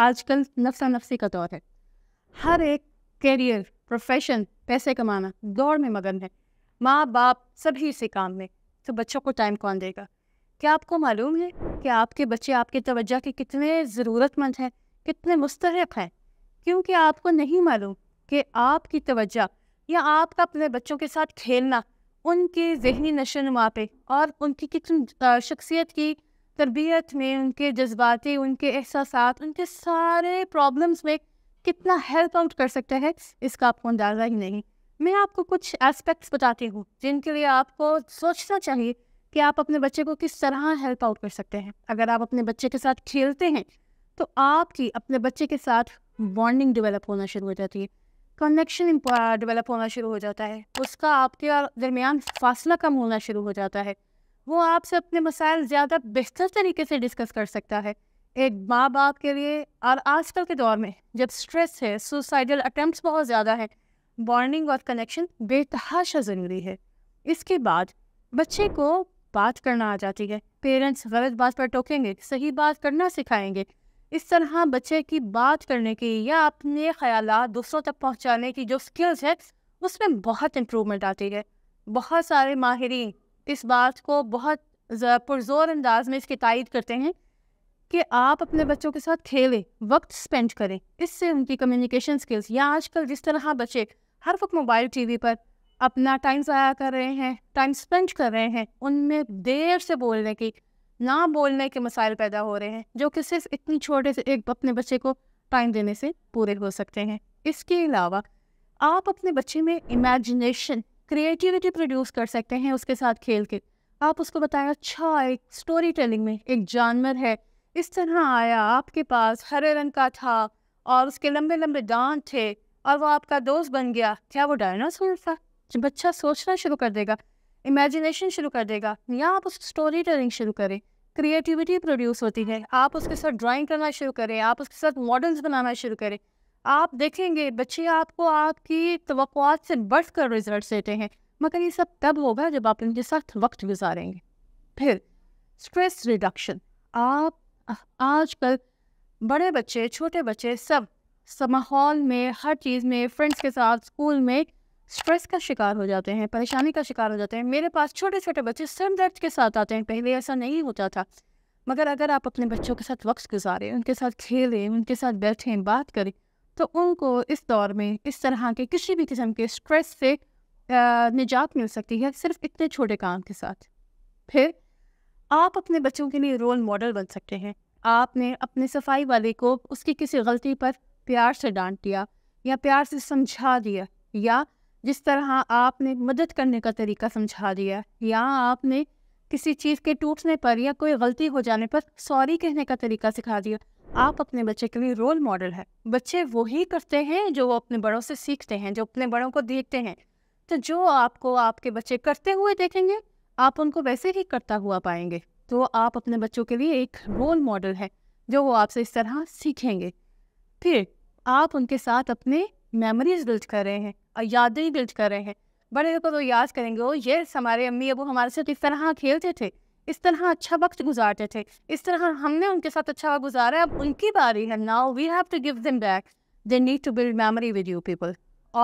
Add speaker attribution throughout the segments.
Speaker 1: आजकल नफसा नफसी का दौर है हर एक करियर प्रोफेशन पैसे कमाना दौड़ में मगन है माँ बाप सभी से काम में तो बच्चों को टाइम कौन देगा क्या आपको मालूम है कि आपके बच्चे आपकी तवज्जो के कितने ज़रूरतमंद हैं कितने मुस्तरक हैं क्योंकि आपको नहीं मालूम कि आपकी तवज्जो या आपका अपने बच्चों के साथ खेलना उनके जहनी नशो नुमा पे और उनकी कितनी शख्सियत की तरबियत में उनके जज्बाती उनके एहसास उनके सारे प्रॉब्लम्स में कितना हेल्प आउट कर सकता है इसका आपको अंदाज़ा ही नहीं मैं आपको कुछ एस्पेक्ट्स बताती हूँ जिनके लिए आपको सोचना चाहिए कि आप अपने बच्चे को किस तरह हेल्प आउट कर सकते हैं अगर आप अपने बच्चे के साथ खेलते हैं तो आपकी अपने बच्चे के साथ बॉन्डिंग डेवलप होना शुरू हो जाती है कनेक्शन डेवलप होना शुरू हो जाता है उसका आपके दरमियान फासला कम होना शुरू हो जाता है वो आपसे अपने मसाइल ज़्यादा बेहतर तरीके से डिस्कस कर सकता है एक माँ बाप के लिए और आजकल के दौर में जब स्ट्रेस है सुसाइडल अटैम्प्ट बहुत ज़्यादा है बॉन्डिंग और कनेक्शन बेतहाशा ज़रूरी है इसके बाद बच्चे को बात करना आ जाती है पेरेंट्स गलत बात पर टोकेंगे सही बात करना सिखाएंगे इस तरह बच्चे की बात करने की या अपने ख्याल दूसरों तक पहुँचाने की जो स्किल्स है उसमें बहुत इम्प्रूवमेंट आती है बहुत सारे माहरीन इस बात को बहुत पुरजोर अंदाज में इसकी तायद करते हैं कि आप अपने बच्चों के साथ खेलें वक्त स्पेंड करें इससे उनकी कम्युनिकेशन स्किल्स या आजकल जिस तरह बच्चे हर वक्त मोबाइल टीवी पर अपना टाइम ज़ाया कर रहे हैं टाइम स्पेंड कर रहे हैं उनमें देर से बोलने की ना बोलने के मसाइल पैदा हो रहे हैं जो कि सिर्फ इतनी छोटे से एक अपने बच्चे को टाइम देने से पूरे हो सकते हैं इसके अलावा आप अपने बच्चे में इमेजिनेशन क्रिएटिविटी प्रोड्यूस कर सकते हैं उसके साथ खेल के आप उसको बताएं अच्छा एक स्टोरी टेलिंग में एक जानवर है इस तरह आया आपके पास हरे रंग का था और उसके लंबे लंबे दांत थे और वो आपका दोस्त बन गया क्या वो डायनासोर था जब बच्चा सोचना शुरू कर देगा इमेजिनेशन शुरू कर देगा या आप उस स्टोरी टेलिंग शुरू करें क्रिएटिविटी प्रोड्यूस होती है आप उसके साथ ड्राइंग करना शुरू करें आप उसके साथ मॉडल्स बनाना शुरू करें आप देखेंगे बच्चे आपको आपकी तो से बढ़ कर रिजल्ट देते हैं मगर ये सब तब होगा जब आप इनके साथ वक्त गुजारेंगे फिर स्ट्रेस रिडक्शन आप आजकल बड़े बच्चे छोटे बच्चे सब सब माहौल में हर चीज़ में फ्रेंड्स के साथ स्कूल में स्ट्रेस का शिकार हो जाते हैं परेशानी का शिकार हो जाते हैं मेरे पास छोटे छोटे बच्चे सर दर्द के साथ आते हैं पहले ऐसा नहीं होता था मगर अगर आप अपने बच्चों के साथ वक्त गुजारें उनके साथ खेलें उनके साथ बैठें बात करें तो उनको इस दौर में इस तरह के किसी भी किस्म के स्ट्रेस से निजात मिल सकती है सिर्फ इतने छोटे काम के साथ फिर आप अपने बच्चों के लिए रोल मॉडल बन सकते हैं आपने अपने सफाई वाले को उसकी किसी गलती पर प्यार से डांट दिया या प्यार से समझा दिया या जिस तरह आपने मदद करने का तरीका समझा दिया या आपने किसी चीज़ के टूटने पर या कोई गलती हो जाने पर सॉरी कहने का तरीका सिखा दिया आप अपने बच्चे के लिए रोल मॉडल है बच्चे वही करते हैं जो वो अपने बड़ों से सीखते हैं जो अपने बड़ों को देखते हैं तो जो आपको आपके बच्चे करते हुए देखेंगे आप उनको वैसे ही करता हुआ पाएंगे तो आप अपने बच्चों के लिए एक रोल मॉडल है जो वो आपसे इस तरह सीखेंगे फिर आप उनके साथ अपने मेमोरीज बिल्ड कर रहे हैं और यादें बिल्ड कर रहे हैं बड़े को तो याद करेंगे ओ यस हमारे अम्मी अबू हमारे साथ इस तरह खेलते थे इस तरह अच्छा वक्त गुजारते थे इस तरह हमने उनके साथ अच्छा वक्त गुजारा अब उनकी बारी है now we have to give them back they need to build memory with you people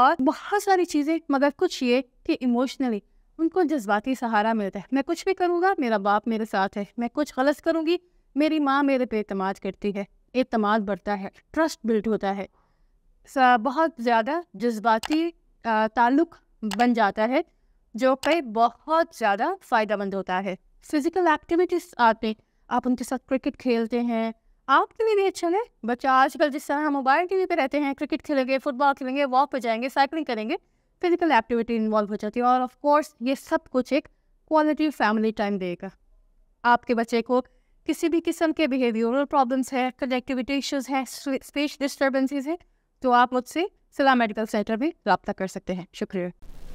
Speaker 1: और बहुत सारी चीज़ें मगर कुछ ये कि इमोशनली उनको जज्बाती सहारा मिलता है मैं कुछ भी करूँगा मेरा बाप मेरे साथ है मैं कुछ गलत करूँगी मेरी माँ मेरे पे अतमाद करती है अतमाद बढ़ता है ट्रस्ट बिल्ड होता है बहुत ज़्यादा जज्बाती ताल्लुक़ बन जाता है जो कि बहुत ज़्यादा फ़ायदा मंद होता है फिजिकल एक्टिविटीज आते आप उनके साथ क्रिकेट खेलते हैं आपके लिए भी अच्छा है बच्चा आजकल जिस तरह हम मोबाइल वी पर रहते हैं क्रिकेट खेलेंगे फुटबॉल खेलेंगे वॉक पर जाएंगे साइकिलिंग करेंगे फिजिकल एक्टिविटी इन्वॉल्व हो जाती है और ऑफ कोर्स ये सब कुछ एक क्वालिटी फैमिली टाइम देगा आपके बच्चे को किसी भी किस्म के बिहेवियरल प्रॉब्लम्स हैं कनेक्टिविटी इश्यूज़ हैं स्पेश डिस्टर्बेंसेज हैं तो आप मुझसे सिला मेडिकल सेंटर में रबता कर सकते हैं शुक्रिया